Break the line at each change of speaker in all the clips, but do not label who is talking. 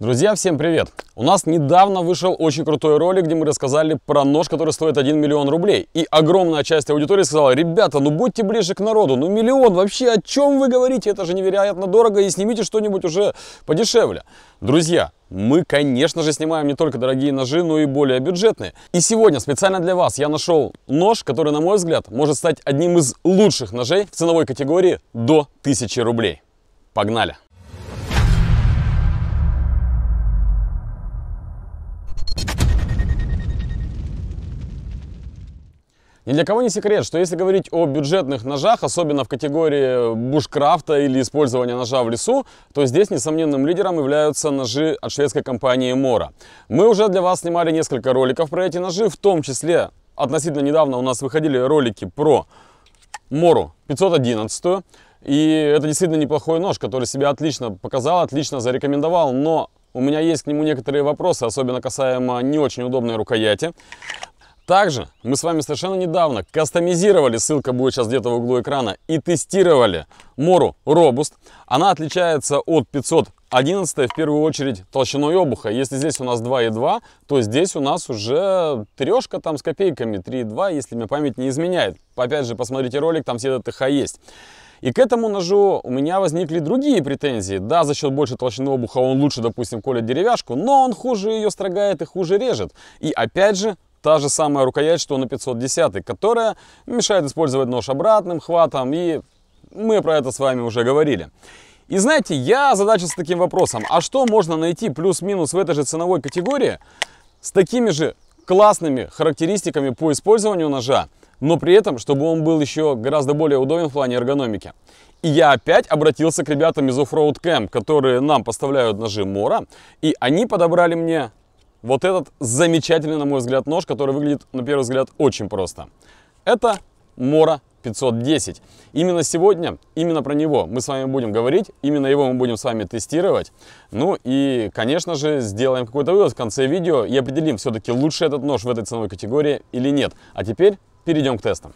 Друзья, всем привет! У нас недавно вышел очень крутой ролик, где мы рассказали про нож, который стоит 1 миллион рублей. И огромная часть аудитории сказала, ребята, ну будьте ближе к народу, ну миллион, вообще о чем вы говорите? Это же невероятно дорого и снимите что-нибудь уже подешевле. Друзья, мы, конечно же, снимаем не только дорогие ножи, но и более бюджетные. И сегодня специально для вас я нашел нож, который, на мой взгляд, может стать одним из лучших ножей в ценовой категории до 1000 рублей. Погнали! Ни для кого не секрет, что если говорить о бюджетных ножах, особенно в категории бушкрафта или использования ножа в лесу, то здесь несомненным лидером являются ножи от шведской компании Мора. Мы уже для вас снимали несколько роликов про эти ножи, в том числе относительно недавно у нас выходили ролики про Мору 511, и это действительно неплохой нож, который себя отлично показал, отлично зарекомендовал, но у меня есть к нему некоторые вопросы, особенно касаемо не очень удобной рукояти. Также мы с вами совершенно недавно кастомизировали, ссылка будет сейчас где-то в углу экрана, и тестировали Мору Робуст. Она отличается от 511 в первую очередь толщиной обуха. Если здесь у нас 2,2, то здесь у нас уже трешка там с копейками, 3,2, если мне память не изменяет. Опять же, посмотрите ролик, там все ТХ есть. И к этому ножу у меня возникли другие претензии. Да, за счет большей толщины обуха он лучше, допустим, колет деревяшку, но он хуже ее строгает и хуже режет. И опять же, та же самая рукоять, что на 510, которая мешает использовать нож обратным хватом, и мы про это с вами уже говорили. И знаете, я задачился таким вопросом, а что можно найти плюс-минус в этой же ценовой категории с такими же классными характеристиками по использованию ножа, но при этом, чтобы он был еще гораздо более удобен в плане эргономики. И я опять обратился к ребятам из Offroad Camp, которые нам поставляют ножи Мора, и они подобрали мне вот этот замечательный, на мой взгляд, нож, который выглядит, на первый взгляд, очень просто. Это Мора 510. Именно сегодня, именно про него мы с вами будем говорить, именно его мы будем с вами тестировать. Ну и, конечно же, сделаем какой-то вывод в конце видео и определим, все-таки лучше этот нож в этой ценовой категории или нет. А теперь перейдем к тестам.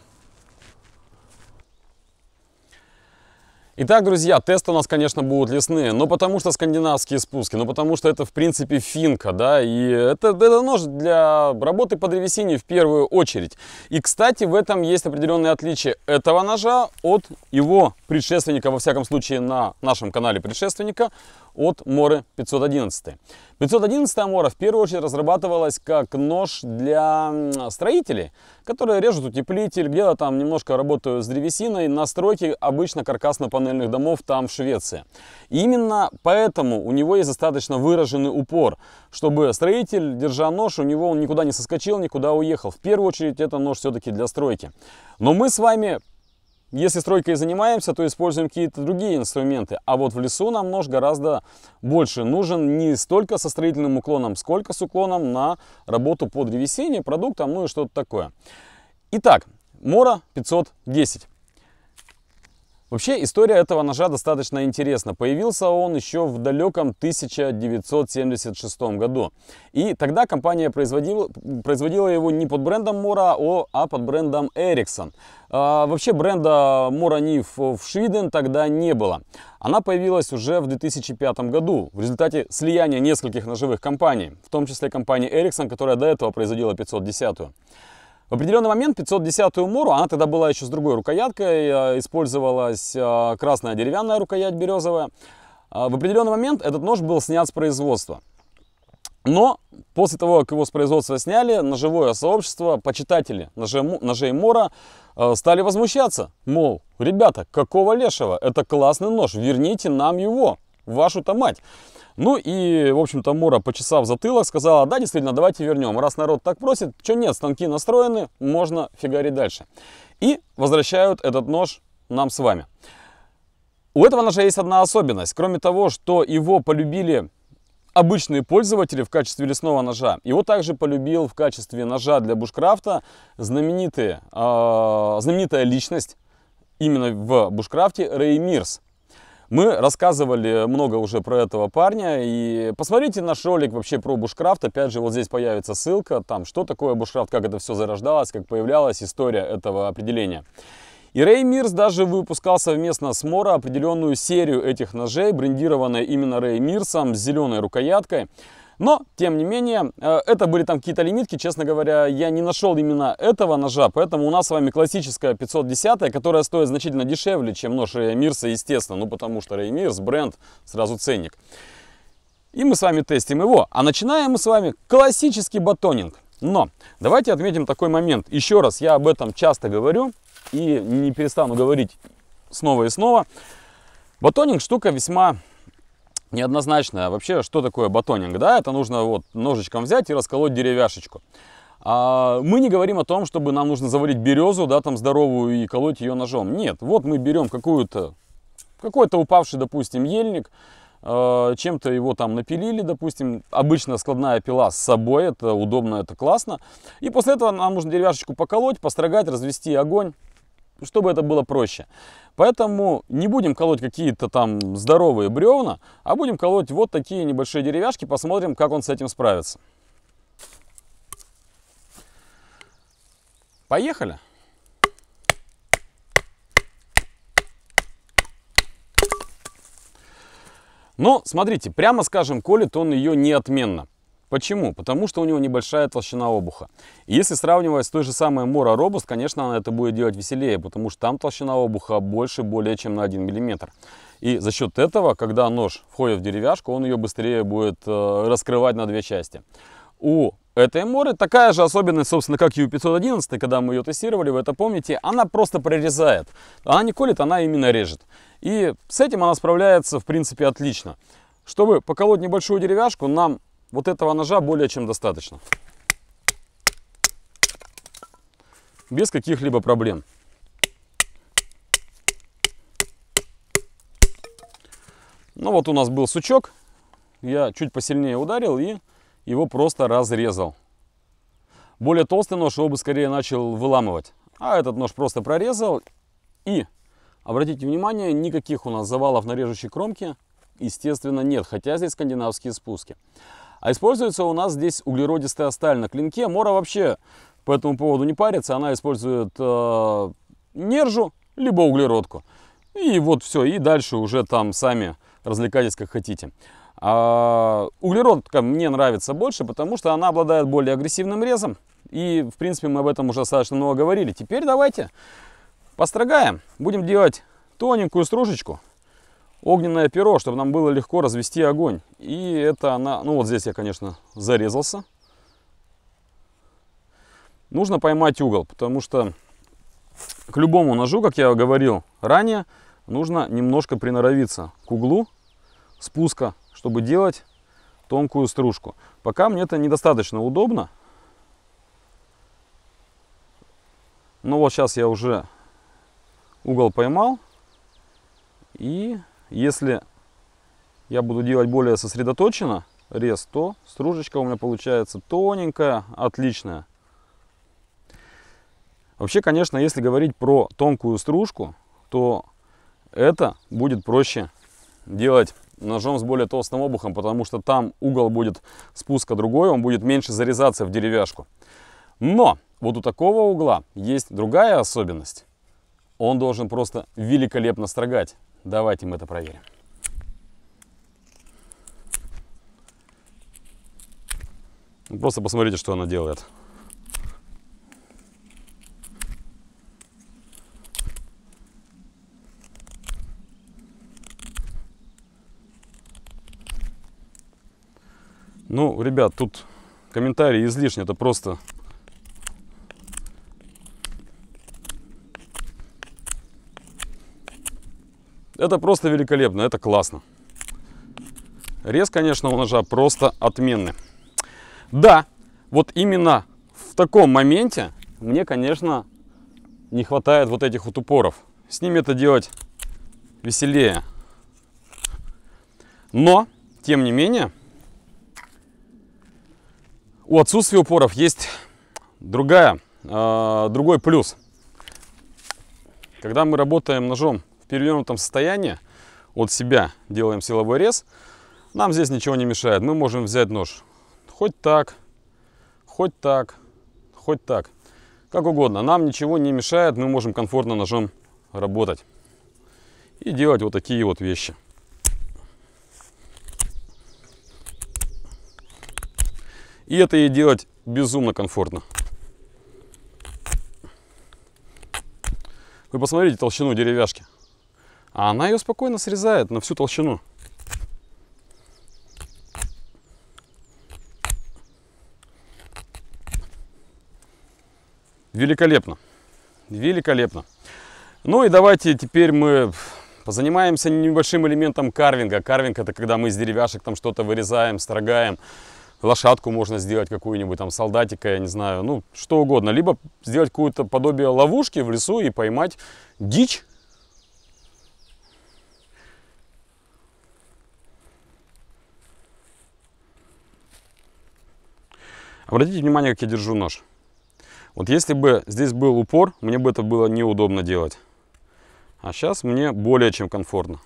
Итак, друзья, тесты у нас, конечно, будут лесные, но потому что скандинавские спуски, но потому что это, в принципе, финка, да, и это, это нож для работы по древесине в первую очередь. И, кстати, в этом есть определенные отличия этого ножа от его предшественника, во всяком случае, на нашем канале предшественника, от Моры 511. 511 Мора в первую очередь разрабатывалась как нож для строителей, которые режут утеплитель, где-то там немножко работают с древесиной, на стройке обычно каркасно-панельных домов там в Швеции. И именно поэтому у него есть достаточно выраженный упор, чтобы строитель, держа нож, у него он никуда не соскочил, никуда уехал. В первую очередь это нож все-таки для стройки. Но мы с вами если стройкой занимаемся, то используем какие-то другие инструменты. А вот в лесу нам нож гораздо больше нужен не столько со строительным уклоном, сколько с уклоном на работу по древесине, продуктам, ну и что-то такое. Итак, Мора 510. Вообще, история этого ножа достаточно интересна. Появился он еще в далеком 1976 году. И тогда компания производила, производила его не под брендом Мора, а под брендом Эриксон. А, вообще, бренда Мора Ниф в Шведен тогда не было. Она появилась уже в 2005 году в результате слияния нескольких ножевых компаний, в том числе компании Эриксон, которая до этого производила 510 -ю. В определенный момент 510-ю Муру, она тогда была еще с другой рукояткой, э, использовалась э, красная деревянная рукоять березовая. А, в определенный момент этот нож был снят с производства. Но после того, как его с производства сняли, ножевое сообщество, почитатели ножей, ножей Мора э, стали возмущаться. Мол, ребята, какого лешего? Это классный нож, верните нам его. Вашу-то мать. Ну и, в общем-то, Мора, почесав затылок, сказала, да, действительно, давайте вернем. Раз народ так просит, что нет, станки настроены, можно фигарить дальше. И возвращают этот нож нам с вами. У этого ножа есть одна особенность. Кроме того, что его полюбили обычные пользователи в качестве лесного ножа. Его также полюбил в качестве ножа для бушкрафта знаменитый, э, а, знаменитая личность именно в бушкрафте Рэй Мирс. Мы рассказывали много уже про этого парня, и посмотрите наш ролик вообще про бушкрафт, опять же, вот здесь появится ссылка, там, что такое бушкрафт, как это все зарождалось, как появлялась история этого определения. И Рэй Мирс даже выпускал совместно с Мора определенную серию этих ножей, брендированная именно Рэй Мирсом с зеленой рукояткой. Но, тем не менее, э, это были там какие-то лимитки, честно говоря, я не нашел именно этого ножа, поэтому у нас с вами классическая 510, которая стоит значительно дешевле, чем нож Реймирса, естественно, ну потому что Реймирс, бренд, сразу ценник. И мы с вами тестим его. А начинаем мы с вами классический батонинг. Но давайте отметим такой момент. Еще раз, я об этом часто говорю и не перестану говорить снова и снова. Батонинг штука весьма неоднозначная. Вообще, что такое батонинг? Да, это нужно вот ножичком взять и расколоть деревяшечку. А мы не говорим о том, чтобы нам нужно заварить березу, да, там здоровую и колоть ее ножом. Нет, вот мы берем какую-то, какой-то упавший, допустим, ельник, а, чем-то его там напилили, допустим, обычно складная пила с собой, это удобно, это классно. И после этого нам нужно деревяшечку поколоть, построгать, развести огонь, чтобы это было проще. Поэтому не будем колоть какие-то там здоровые бревна, а будем колоть вот такие небольшие деревяшки, посмотрим, как он с этим справится. Поехали! Но, ну, смотрите, прямо скажем, колет он ее неотменно. Почему? Потому что у него небольшая толщина обуха. И если сравнивать с той же самой Mora Robust, конечно, она это будет делать веселее, потому что там толщина обуха больше более чем на 1 мм. И за счет этого, когда нож входит в деревяшку, он ее быстрее будет э, раскрывать на две части. У этой моры такая же особенность, собственно, как и у 511, когда мы ее тестировали, вы это помните, она просто прорезает. Она не колет, она именно режет. И с этим она справляется, в принципе, отлично. Чтобы поколоть небольшую деревяшку, нам вот этого ножа более чем достаточно. Без каких-либо проблем. Ну вот у нас был сучок. Я чуть посильнее ударил и его просто разрезал. Более толстый нож его бы скорее начал выламывать. А этот нож просто прорезал. И, обратите внимание, никаких у нас завалов на режущей кромке, естественно, нет. Хотя здесь скандинавские спуски. А используется у нас здесь углеродистая сталь. На клинке Мора вообще по этому поводу не парится. Она использует э, нержу, либо углеродку. И вот все. И дальше уже там сами развлекайтесь как хотите. А, углеродка мне нравится больше, потому что она обладает более агрессивным резом. И, в принципе, мы об этом уже достаточно много говорили. Теперь давайте построгаем. Будем делать тоненькую стружечку огненное перо, чтобы нам было легко развести огонь. И это она, ну вот здесь я, конечно, зарезался. Нужно поймать угол, потому что к любому ножу, как я говорил ранее, нужно немножко приноровиться к углу спуска, чтобы делать тонкую стружку. Пока мне это недостаточно удобно. Но ну вот сейчас я уже угол поймал. И если я буду делать более сосредоточенно рез, то стружечка у меня получается тоненькая, отличная. Вообще, конечно, если говорить про тонкую стружку, то это будет проще делать ножом с более толстым обухом, потому что там угол будет спуска другой, он будет меньше зарезаться в деревяшку. Но вот у такого угла есть другая особенность. Он должен просто великолепно строгать. Давайте мы это проверим. Ну, просто посмотрите, что она делает. Ну, ребят, тут комментарии излишни, это просто Это просто великолепно, это классно. Рез, конечно, у ножа просто отменный. Да, вот именно в таком моменте мне, конечно, не хватает вот этих вот упоров. С ними это делать веселее. Но, тем не менее, у отсутствия упоров есть другая, э, другой плюс. Когда мы работаем ножом в перевернутом состоянии от себя делаем силовой рез, нам здесь ничего не мешает. Мы можем взять нож хоть так, хоть так, хоть так. Как угодно. Нам ничего не мешает. Мы можем комфортно ножом работать. И делать вот такие вот вещи. И это и делать безумно комфортно. Вы посмотрите толщину деревяшки. А она ее спокойно срезает на всю толщину. Великолепно. Великолепно. Ну и давайте теперь мы позанимаемся небольшим элементом карвинга. Карвинг это когда мы из деревяшек там что-то вырезаем, строгаем. Лошадку можно сделать какую-нибудь, там солдатика, я не знаю, ну что угодно. Либо сделать какое-то подобие ловушки в лесу и поймать дичь Обратите внимание, как я держу нож. Вот если бы здесь был упор, мне бы это было неудобно делать. А сейчас мне более чем комфортно.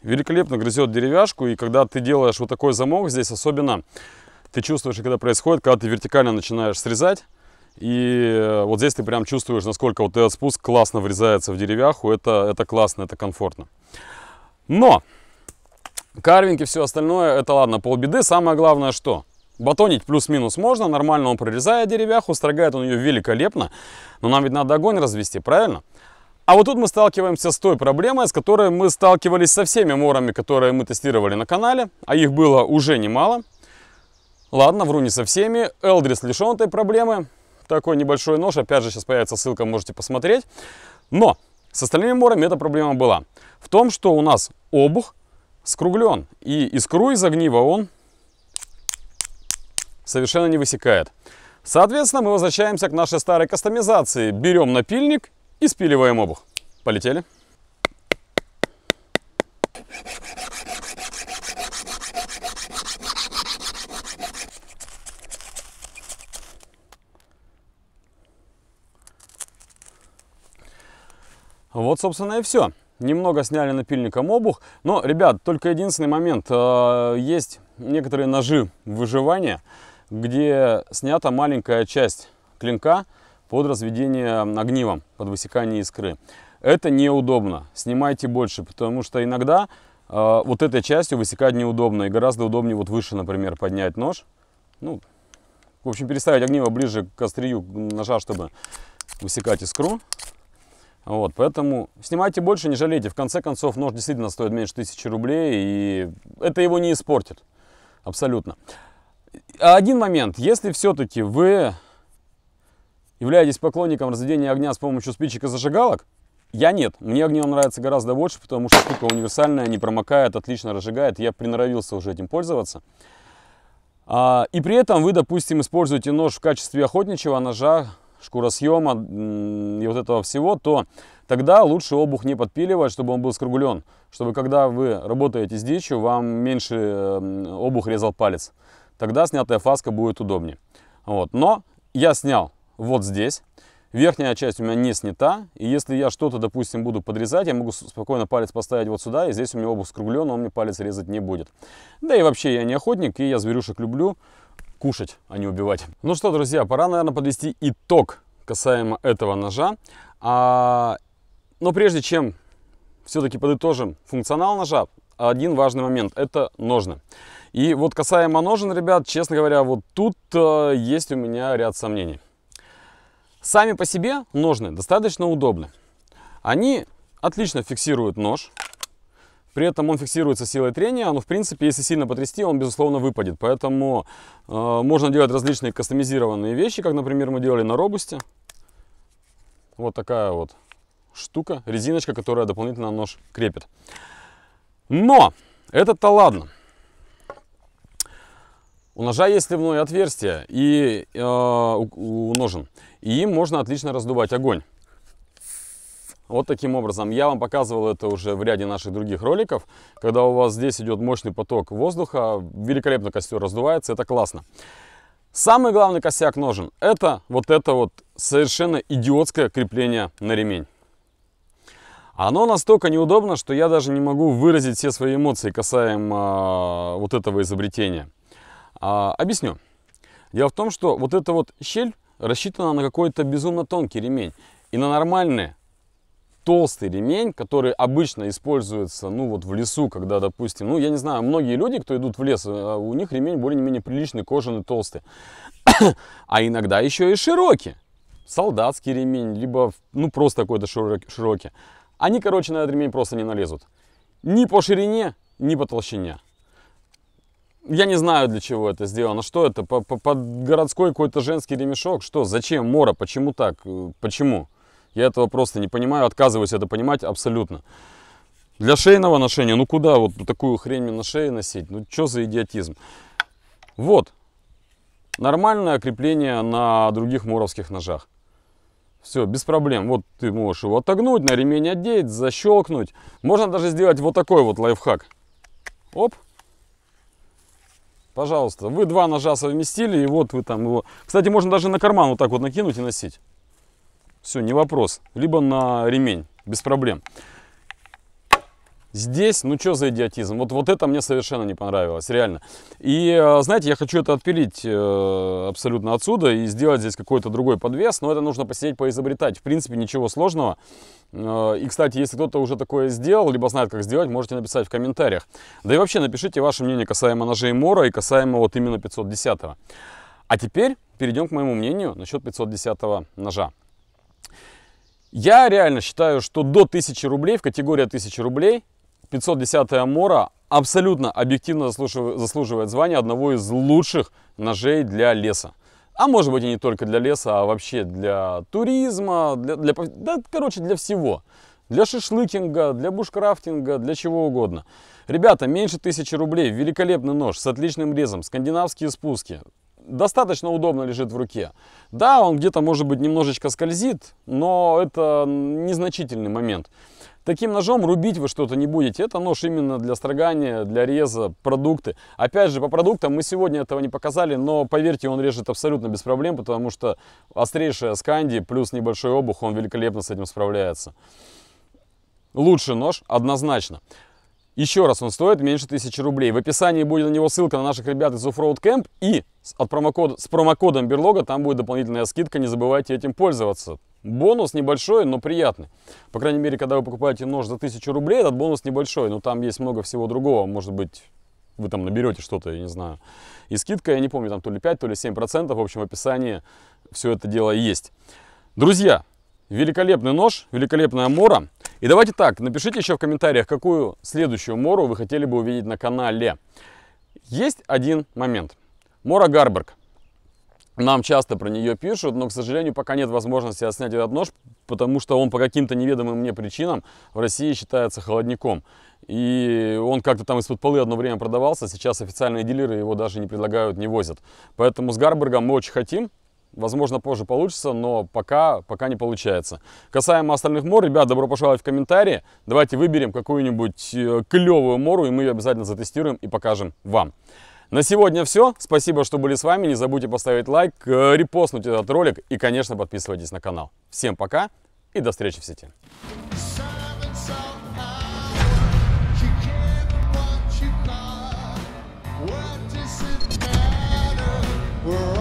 великолепно грызет деревяшку. И когда ты делаешь вот такой замок здесь, особенно ты чувствуешь, когда происходит, когда ты вертикально начинаешь срезать, и э, вот здесь ты прям чувствуешь, насколько вот этот спуск классно врезается в деревяху. Это, это классно, это комфортно. Но карвинг и все остальное, это ладно, полбеды. Самое главное что? Батонить плюс-минус можно, нормально он прорезает деревяху, строгает он ее великолепно. Но нам ведь надо огонь развести, правильно? А вот тут мы сталкиваемся с той проблемой, с которой мы сталкивались со всеми морами, которые мы тестировали на канале, а их было уже немало. Ладно, вру не со всеми. Элдрис лишен этой проблемы такой небольшой нож. Опять же, сейчас появится ссылка, можете посмотреть. Но с остальными морами эта проблема была. В том, что у нас обух скруглен. И искру из огнива он совершенно не высекает. Соответственно, мы возвращаемся к нашей старой кастомизации. Берем напильник и спиливаем обух. Полетели. Вот, собственно, и все. Немного сняли напильником обух. Но, ребят, только единственный момент. Э, есть некоторые ножи выживания, где снята маленькая часть клинка под разведение огнивом, под высекание искры. Это неудобно. Снимайте больше, потому что иногда э, вот этой частью высекать неудобно. И гораздо удобнее вот выше, например, поднять нож. Ну, в общем, переставить огниво ближе к острию ножа, чтобы высекать искру. Вот, поэтому снимайте больше, не жалейте. В конце концов, нож действительно стоит меньше тысячи рублей, и это его не испортит. Абсолютно. А один момент. Если все-таки вы являетесь поклонником разведения огня с помощью спичек и зажигалок, я нет. Мне огнем нравится гораздо больше, потому что штука универсальная, не промокает, отлично разжигает. Я приноровился уже этим пользоваться. А, и при этом вы, допустим, используете нож в качестве охотничьего ножа шкуросъема и вот этого всего, то тогда лучше обух не подпиливать, чтобы он был скруглен, чтобы когда вы работаете с дичью, вам меньше э, обух резал палец. Тогда снятая фаска будет удобнее. Вот. Но я снял вот здесь. Верхняя часть у меня не снята, и если я что-то, допустим, буду подрезать, я могу спокойно палец поставить вот сюда, и здесь у меня обувь скруглен, он мне палец резать не будет. Да и вообще я не охотник, и я зверюшек люблю, кушать, а не убивать. Ну что, друзья, пора, наверное, подвести итог касаемо этого ножа. А, но прежде чем все-таки подытожим функционал ножа, один важный момент – это ножны. И вот касаемо ножен, ребят, честно говоря, вот тут э, есть у меня ряд сомнений. Сами по себе ножны достаточно удобны. Они отлично фиксируют нож, при этом он фиксируется силой трения, но в принципе, если сильно потрясти, он безусловно выпадет. Поэтому э, можно делать различные кастомизированные вещи, как, например, мы делали на робусте. Вот такая вот штука, резиночка, которая дополнительно нож крепит. Но это-то ладно. У ножа есть сливное отверстие и э, у, у ножен, и им можно отлично раздувать огонь. Вот таким образом. Я вам показывал это уже в ряде наших других роликов. Когда у вас здесь идет мощный поток воздуха, великолепно костер раздувается, это классно. Самый главный косяк ножен – это вот это вот совершенно идиотское крепление на ремень. Оно настолько неудобно, что я даже не могу выразить все свои эмоции касаемо а, вот этого изобретения. А, объясню. Дело в том, что вот эта вот щель рассчитана на какой-то безумно тонкий ремень. И на нормальные толстый ремень, который обычно используется, ну, вот в лесу, когда, допустим, ну, я не знаю, многие люди, кто идут в лес, э, а у них ремень более-менее приличный, кожаный, толстый. а иногда еще и широкий. Солдатский ремень, либо, ну, просто какой-то широкий. Они, короче, на этот ремень просто не налезут. Ни по ширине, ни по толщине. Я не знаю, для чего это сделано. Что это? Под городской какой-то женский ремешок? Что? Зачем? Мора? Почему так? Э, почему? Я этого просто не понимаю, отказываюсь это понимать абсолютно. Для шейного ношения, ну куда вот такую хрень мне на шее носить? Ну что за идиотизм? Вот, нормальное крепление на других муровских ножах. Все, без проблем. Вот ты можешь его отогнуть, на ремень одеть, защелкнуть. Можно даже сделать вот такой вот лайфхак. Оп. Пожалуйста, вы два ножа совместили, и вот вы там его... Кстати, можно даже на карман вот так вот накинуть и носить. Все, не вопрос. Либо на ремень, без проблем. Здесь, ну что за идиотизм? Вот, вот это мне совершенно не понравилось, реально. И, э, знаете, я хочу это отпилить э, абсолютно отсюда и сделать здесь какой-то другой подвес, но это нужно посидеть, поизобретать. В принципе, ничего сложного. Э, и, кстати, если кто-то уже такое сделал, либо знает, как сделать, можете написать в комментариях. Да и вообще, напишите ваше мнение касаемо ножей Мора и касаемо вот именно 510 -го. А теперь перейдем к моему мнению насчет 510 ножа. Я реально считаю, что до 1000 рублей, в категории 1000 рублей, 510 Мора абсолютно объективно заслуживает, звания одного из лучших ножей для леса. А может быть и не только для леса, а вообще для туризма, для, для, да, короче, для всего. Для шашлыкинга, для бушкрафтинга, для чего угодно. Ребята, меньше тысячи рублей, великолепный нож с отличным резом, скандинавские спуски, достаточно удобно лежит в руке. Да, он где-то, может быть, немножечко скользит, но это незначительный момент. Таким ножом рубить вы что-то не будете. Это нож именно для строгания, для реза, продукты. Опять же, по продуктам мы сегодня этого не показали, но поверьте, он режет абсолютно без проблем, потому что острейшая сканди плюс небольшой обух, он великолепно с этим справляется. Лучший нож, однозначно. Еще раз, он стоит меньше 1000 рублей. В описании будет на него ссылка на наших ребят из Offroad Camp. И от промокод, с промокодом Берлога там будет дополнительная скидка. Не забывайте этим пользоваться. Бонус небольшой, но приятный. По крайней мере, когда вы покупаете нож за 1000 рублей, этот бонус небольшой. Но там есть много всего другого. Может быть, вы там наберете что-то, я не знаю. И скидка, я не помню, там то ли 5, то ли 7 процентов. В общем, в описании все это дело есть. Друзья, Великолепный нож, великолепная мора. И давайте так, напишите еще в комментариях, какую следующую мору вы хотели бы увидеть на канале. Есть один момент. Мора Гарберг. Нам часто про нее пишут, но, к сожалению, пока нет возможности отснять этот нож, потому что он по каким-то неведомым мне причинам в России считается холодником. И он как-то там из-под полы одно время продавался, сейчас официальные дилеры его даже не предлагают, не возят. Поэтому с Гарбергом мы очень хотим Возможно, позже получится, но пока, пока не получается. Касаемо остальных мор, ребят, добро пожаловать в комментарии. Давайте выберем какую-нибудь э, клевую мору, и мы ее обязательно затестируем и покажем вам. На сегодня все. Спасибо, что были с вами. Не забудьте поставить лайк, э, репостнуть этот ролик и, конечно, подписывайтесь на канал. Всем пока и до встречи в сети. world.